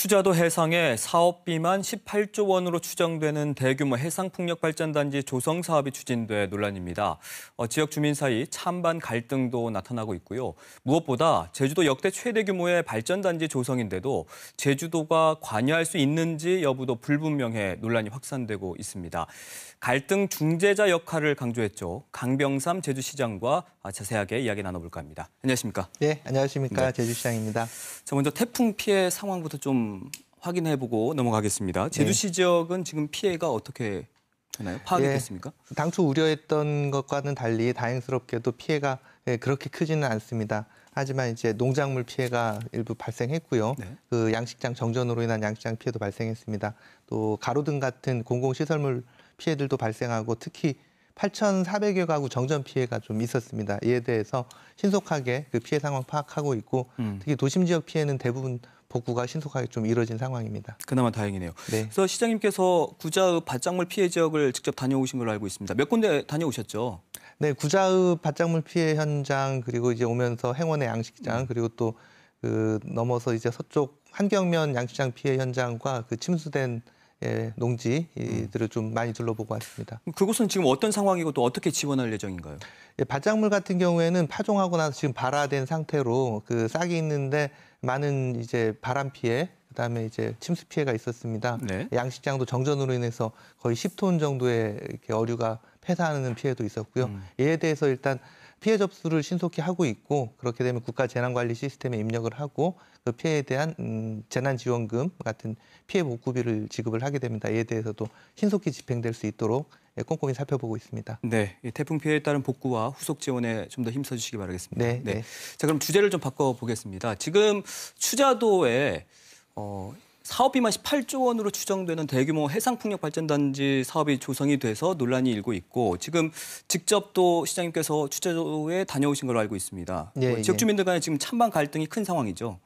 투자도 해상에 사업비만 18조 원으로 추정되는 대규모 해상풍력발전단지 조성 사업이 추진돼 논란입니다. 어, 지역 주민 사이 찬반 갈등도 나타나고 있고요. 무엇보다 제주도 역대 최대 규모의 발전단지 조성인데도 제주도가 관여할 수 있는지 여부도 불분명해 논란이 확산되고 있습니다. 갈등 중재자 역할을 강조했죠. 강병삼 제주시장과 아, 자세하게 이야기 나눠볼까 합니다. 안녕하십니까? 네, 안녕하십니까? 네. 제주시장입니다. 자, 먼저 태풍 피해 상황부터 좀 확인해보고 넘어가겠습니다. 제주시 네. 지역은 지금 피해가 어떻게 되나요? 파악이 예, 됐습니까? 당초 우려했던 것과는 달리 다행스럽게도 피해가 예, 그렇게 크지는 않습니다. 하지만 이제 농작물 피해가 일부 발생했고요. 네. 그 양식장 정전으로 인한 양식장 피해도 발생했습니다. 또 가로등 같은 공공시설물 피해들도 발생하고 특히 8,400여 가구 정전 피해가 좀 있었습니다. 이에 대해서 신속하게 그 피해 상황 파악하고 있고 음. 특히 도심 지역 피해는 대부분 복구가 신속하게 좀 이뤄진 상황입니다. 그나마 다행이네요. 네. 그래서 시장님께서 구자읍 밭작물 피해 지역을 직접 다녀오신 걸로 알고 있습니다. 몇 군데 다녀오셨죠? 네, 구자읍 밭작물 피해 현장 그리고 이제 오면서 행원의 양식장 음. 그리고 또 그 넘어서 이제 서쪽 한경면 양식장 피해 현장과 그 침수된 예, 농지들을 좀 많이 둘러보고 왔습니다. 그곳은 지금 어떤 상황이고 또 어떻게 지원할 예정인가요? 예, 바작물 같은 경우에는 파종하고 나서 지금 발화된 상태로 그 싹이 있는데 많은 이제 바람 피해 그다음에 이제 침수 피해가 있었습니다. 네. 양식장도 정전으로 인해서 거의 10톤 정도의 이렇게 어류가 폐사하는 피해도 있었고요. 음. 이에 대해서 일단 피해 접수를 신속히 하고 있고 그렇게 되면 국가 재난관리 시스템에 입력을 하고 그 피해에 대한 음, 재난지원금 같은 피해 복구비를 지급을 하게 됩니다. 이에 대해서도 신속히 집행될 수 있도록 꼼꼼히 살펴보고 있습니다. 네, 태풍 피해에 따른 복구와 후속 지원에 좀 더 힘써주시기 바라겠습니다. 네, 네. 네. 자 그럼 주제를 좀 바꿔 보겠습니다. 지금 추자도에 어, 사업비만 18조 원으로 추정되는 대규모 해상풍력발전단지 사업이 조성이 돼서 논란이 일고 있고 지금 직접 또 시장님께서 자재에 다녀오신 걸로 알고 있습니다. 예, 뭐 예. 지역 주민들 간에 지금 찬반 갈등이 큰 상황이죠.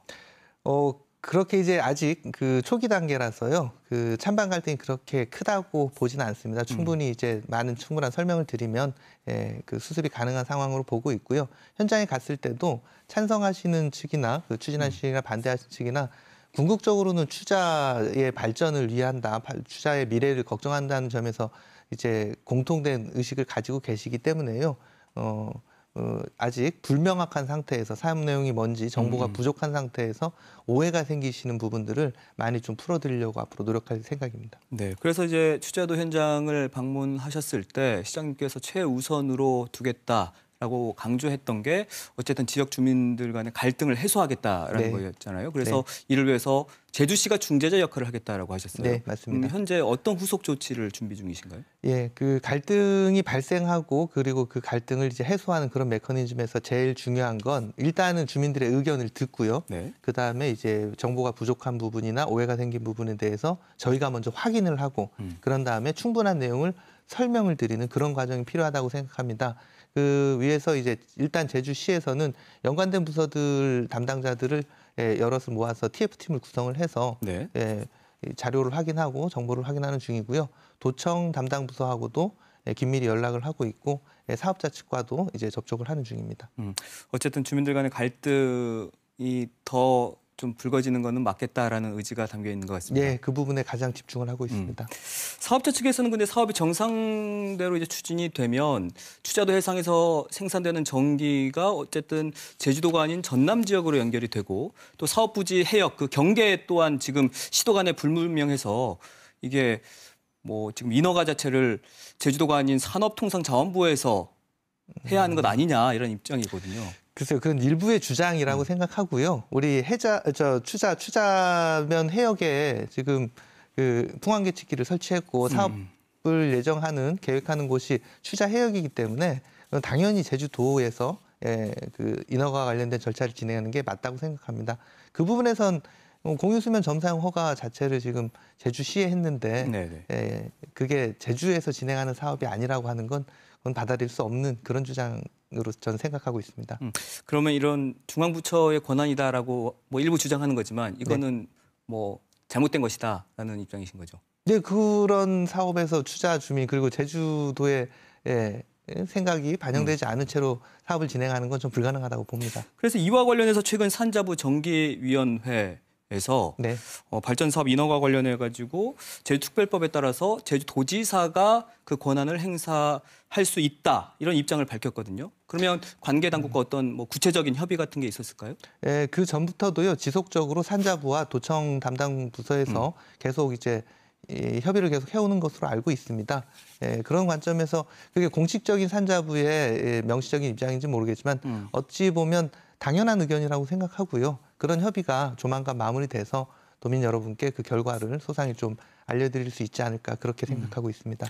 어 그렇게 이제 아직 그 초기 단계라서요. 그 찬반 갈등이 그렇게 크다고 보지는 않습니다. 음. 충분히 이제 많은 충분한 설명을 드리면 예, 그 수습이 가능한 상황으로 보고 있고요. 현장에 갔을 때도 찬성하시는 측이나 그 추진하시거나 음. 반대하시는 측이나 궁극적으로는 투자의 발전을 위한다, 투자의 미래를 걱정한다는 점에서 이제 공통된 의식을 가지고 계시기 때문에요. 어, 어, 아직 불명확한 상태에서 사업 내용이 뭔지 정보가 음. 부족한 상태에서 오해가 생기시는 부분들을 많이 좀 풀어드리려고 앞으로 노력할 생각입니다. 네, 그래서 이제 투자도 현장을 방문하셨을 때 시장님께서 최우선으로 두겠다 라고 강조했던 게 어쨌든 지역 주민들 간의 갈등을 해소하겠다라는 네. 거였잖아요. 그래서 네. 이를 위해서 제주시가 중재자 역할을 하겠다라고 하셨어요. 네, 맞습니다. 음, 현재 어떤 후속 조치를 준비 중이신가요? 예, 그 갈등이 발생하고 그리고 그 갈등을 이제 해소하는 그런 메커니즘에서 제일 중요한 건 일단은 주민들의 의견을 듣고요. 네. 그 다음에 이제 정보가 부족한 부분이나 오해가 생긴 부분에 대해서 저희가 먼저 확인을 하고 음. 그런 다음에 충분한 내용을 설명을 드리는 그런 과정이 필요하다고 생각합니다. 그 위에서 이제 일단 제주시에서는 연관된 부서들 담당자들을 예, 여럿을 모아서 TF팀을 구성을 해서 네. 예, 자료를 확인하고 정보를 확인하는 중이고요. 도청 담당 부서하고도 예, 긴밀히 연락을 하고 있고 예, 사업자 측과도 이제 접촉을 하는 중입니다. 음, 어쨌든 주민들 간의 갈등이 더좀 불거지는 것은 맞겠다라는 의지가 담겨 있는 것 같습니다. 예, 그 부분에 가장 집중을 하고 있습니다. 음. 사업자 측에서는 근데 사업이 정상대로 이제 추진이 되면 투자도 해상에서 생산되는 전기가 어쨌든 제주도가 아닌 전남 지역으로 연결이 되고 또 사업 부지 해역 그 경계 또한 지금 시도 간에 불문명해서 이게 뭐 지금 인허가 자체를 제주도가 아닌 산업통상자원부에서 해야 하는 것 음. 아니냐 이런 입장이거든요. 글쎄요, 그건 일부의 주장이라고 음. 생각하고요. 우리 해자, 저, 추자, 추자면 해역에 지금 그 풍광계측기를 설치했고 음. 사업을 음. 예정하는, 계획하는 곳이 추자 해역이기 때문에 당연히 제주도에서 예, 그 인허가 관련된 절차를 진행하는 게 맞다고 생각합니다. 그 부분에선 공유수면 점사용 허가 자체를 지금 제주시에 했는데 네 예, 그게 제주에서 진행하는 사업이 아니라고 하는 건 그건 받아들일 수 없는 그런 주장 으로 저는 생각하고 있습니다. 음, 그러면 이런 중앙부처의 권한이다라고 뭐 일부 주장하는 거지만 네. 이거는 네. 뭐 잘못된 것이다라는 입장이신 거죠. 네, 그런 사업에서 투자 주민 그리고 제주도의 예, 생각이 반영되지 음. 않은 채로 사업을 진행하는 건 좀 불가능하다고 봅니다. 그래서 이와 관련해서 최근 산자부 정기위원회 에서 네. 어, 발전 사업 인허가 관련해 가지고 제주특별법에 따라서 제주도지사가 그 권한을 행사할 수 있다 이런 입장을 밝혔거든요. 그러면 관계 당국과 음. 어떤 뭐 구체적인 협의 같은 게 있었을까요? 예, 그 전부터도요 지속적으로 산자부와 도청 담당 부서에서 음. 계속 이제 이 협의를 계속 해오는 것으로 알고 있습니다. 예, 그런 관점에서 그게 공식적인 산자부의 예, 명시적인 입장인지 모르겠지만 음. 어찌 보면 당연한 의견이라고 생각하고요. 그런 협의가 조만간 마무리돼서 도민 여러분께 그 결과를 소상히 좀 알려드릴 수 있지 않을까 그렇게 음. 생각하고 있습니다.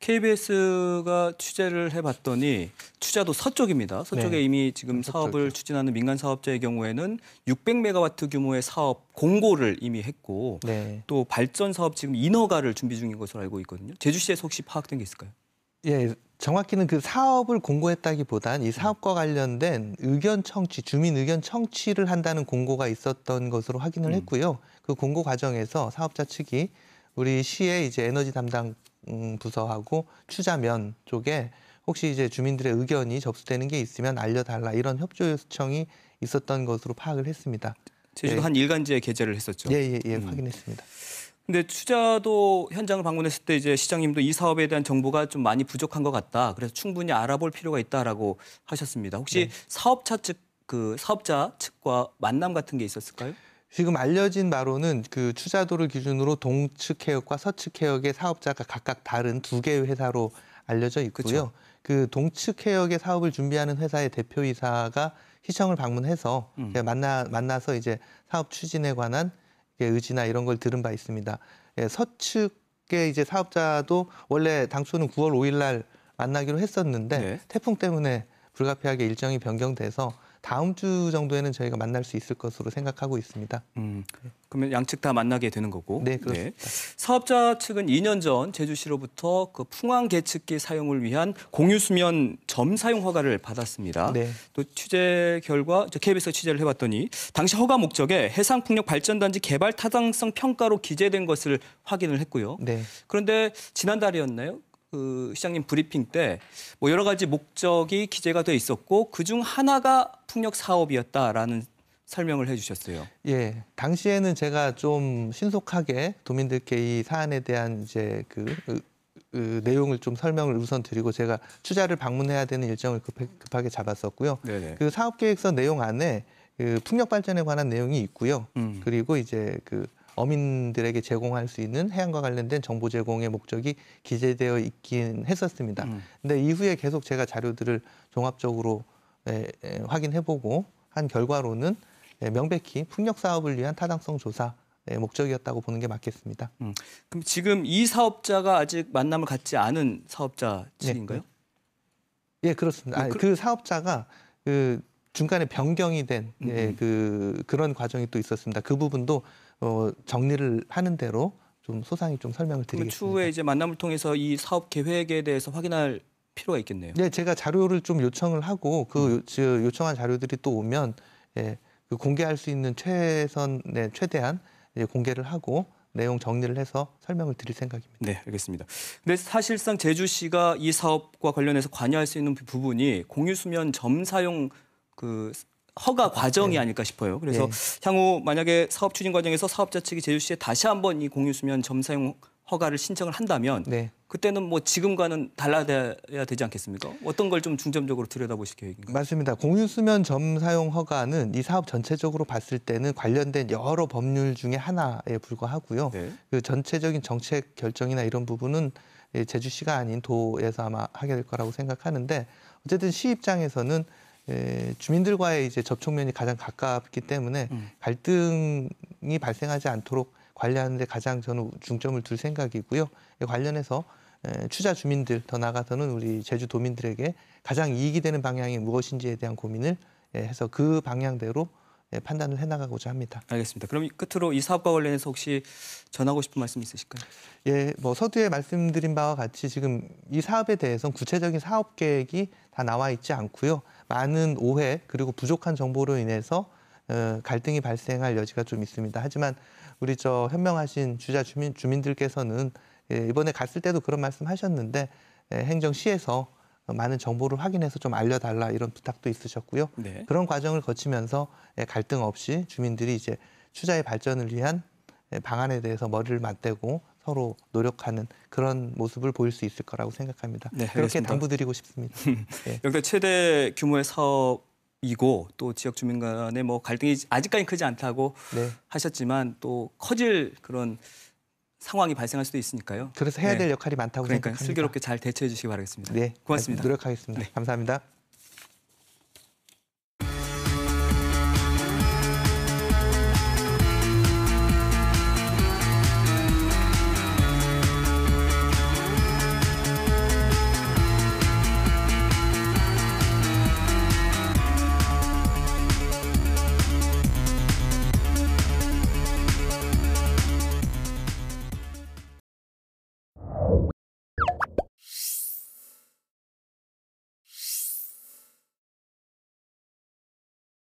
KBS가 취재를 해봤더니 투자도 서쪽입니다. 서쪽에 네. 이미 지금 서쪽이죠. 추진하는 민간 사업자의 경우에는 600메가와트 규모의 사업 공고를 이미 했고 네. 또 발전 사업 지금 인허가를 준비 중인 것으로 알고 있거든요. 제주시에서 혹시 파악된 게 있을까요? 예, 정확히는 그 사업을 공고했다기보단 이 사업과 관련된 의견 청취, 주민 의견 청취를 한다는 공고가 있었던 것으로 확인을 음. 했고요. 그 공고 과정에서 사업자 측이 우리 시의 이제 에너지 담당 음, 부서하고 추자면 쪽에 혹시 이제 주민들의 의견이 접수되는 게 있으면 알려달라 이런 협조 요청이 있었던 것으로 파악을 했습니다. 제주도 예. 한 일간지에 게재를 했었죠. 예, 예, 예, 음. 확인했습니다. 근데 투자도 현장을 방문했을 때 이제 시장님도 이 사업에 대한 정보가 좀 많이 부족한 것 같다. 그래서 충분히 알아볼 필요가 있다라고 하셨습니다. 혹시 네. 사업자 측그 사업자 측과 만남 같은 게 있었을까요? 지금 알려진 바로는 그 투자도를 기준으로 동측 해역과 서측 해역의 사업자가 각각 다른 두 개의 회사로 알려져 있고요. 그쵸? 그 동측 해역의 사업을 준비하는 회사의 대표이사가 시청을 방문해서 음. 만나 만나서 이제 사업 추진에 관한 의지나 이런 걸 들은 바 있습니다. 예, 서측의 이제 사업자도 원래 당초는 9월 5일 날 만나기로 했었는데 네. 태풍 때문에 불가피하게 일정이 변경돼서 다음 주 정도에는 저희가 만날 수 있을 것으로 생각하고 있습니다. 음, 그러면 양측 다 만나게 되는 거고. 네, 그렇습니다. 네. 사업자 측은 2년 전 제주시로부터 그풍황 계측기 사용을 위한 공유 수면 점 사용 허가를 받았습니다. 네. 또 취재 결과 KBS 취재를 해봤더니 당시 허가 목적에 해상풍력 발전단지 개발 타당성 평가로 기재된 것을 확인을 했고요. 네. 그런데 지난달이었나요? 그 시장님 브리핑 때뭐 여러 가지 목적이 기재가 돼 있었고 그 중 하나가 풍력 사업이었다라는 설명을 해주셨어요. 예, 당시에는 제가 좀 신속하게 도민들께 이 사안에 대한 이제 그, 그, 그 내용을 좀 설명을 우선 드리고 제가 투자를 방문해야 되는 일정을 급하, 게 잡았었고요. 네네. 그 사업 계획서 내용 안에 그 풍력 발전에 관한 내용이 있고요. 음. 그리고 이제 그 어민들에게 제공할 수 있는 해양과 관련된 정보 제공의 목적이 기재되어 있긴 했었습니다. 음. 근데 이후에 계속 제가 자료들을 종합적으로 예, 예, 확인해보고 한 결과로는 예, 명백히 풍력 사업을 위한 타당성 조사 목적이었다고 보는 게 맞겠습니다. 음. 그럼 지금 이 사업자가 아직 만남을 갖지 않은 사업자 네, 측인가요? 네. 예, 그렇습니다. 아 그... 그 사업자가 그 중간에 변경이 된 예, 음, 음. 그, 그런 과정이 또 있었습니다. 그 부분도 어, 정리를 하는 대로 좀 소상히 좀 설명을 드리겠습니다. 추후에 이제 만남을 통해서 이 사업 계획에 대해서 확인할 필요가 있겠네요. 네, 제가 자료를 좀 요청을 하고 그 음. 요, 청한 자료들이 또 오면 예, 그 공개할 수 있는 최선, 네, 최대한 예, 공개를 하고 내용 정리를 해서 설명을 드릴 생각입니다. 네, 알겠습니다. 근데 사실상 제주시가 이 사업과 관련해서 관여할 수 있는 부분이 공유수면 점 사용 그 허가 과정이 네. 아닐까 싶어요. 그래서 네. 향후 만약에 사업 추진 과정에서 사업자 측이 제주시에 다시 한번 이 공유 수면 점 사용 허가를 신청을 한다면 네. 그때는 뭐 지금과는 달라야 되지 않겠습니까? 어떤 걸 좀 중점적으로 들여다보실 계획인가요? 맞습니다. 공유 수면 점 사용 허가는 이 사업 전체적으로 봤을 때는 관련된 여러 법률 중에 하나에 불과하고요. 네. 그 전체적인 정책 결정이나 이런 부분은 예, 제주시가 아닌 도에서 아마 하게 될 거라고 생각하는데 어쨌든 시 입장에서는 에, 주민들과의 이제 접촉면이 가장 가깝기 때문에 음. 갈등이 발생하지 않도록 관리하는 데 가장 저는 중점을 둘 생각이고요. 관련해서 에, 투자 주민들 더 나아가서는 우리 제주도민들에게 가장 이익이 되는 방향이 무엇인지에 대한 고민을 에, 해서 그 방향대로 예, 판단을 해나가고자 합니다. 알겠습니다. 그럼 끝으로 이 사업과 관련해서 혹시 전하고 싶은 말씀 있으실까요? 예, 뭐 서두에 말씀드린 바와 같이 지금 이 사업에 대해서 구체적인 사업 계획이 다 나와 있지 않고요. 많은 오해 그리고 부족한 정보로 인해서 어, 갈등이 발생할 여지가 좀 있습니다. 하지만 우리 저 현명하신 주자 주민 주민들께서는 예, 이번에 갔을 때도 그런 말씀하셨는데 예, 행정시에서 많은 정보를 확인해서 좀 알려달라 이런 부탁도 있으셨고요. 네. 그런 과정을 거치면서 예, 갈등 없이 주민들이 이제 추자의 발전을 위한 예, 방안에 대해서 머리를 맞대고 서로 노력하는 그런 모습을 보일 수 있을 거라고 생각합니다. 네, 그렇게 당부드리고 싶습니다. 네. 역대 예. 최대 규모의 사업이고 또 지역 주민 간의 뭐 갈등이 아직까지 크지 않다고 네. 하셨지만 또 커질 그런 상황이 발생할 수도 있으니까요. 그래서 해야 네. 될 역할이 많다고 그러니까 생각합니다. 슬기롭게 잘 대처해 주시기 바라겠습니다. 네, 고맙습니다. 노력하겠습니다. 네. 감사합니다.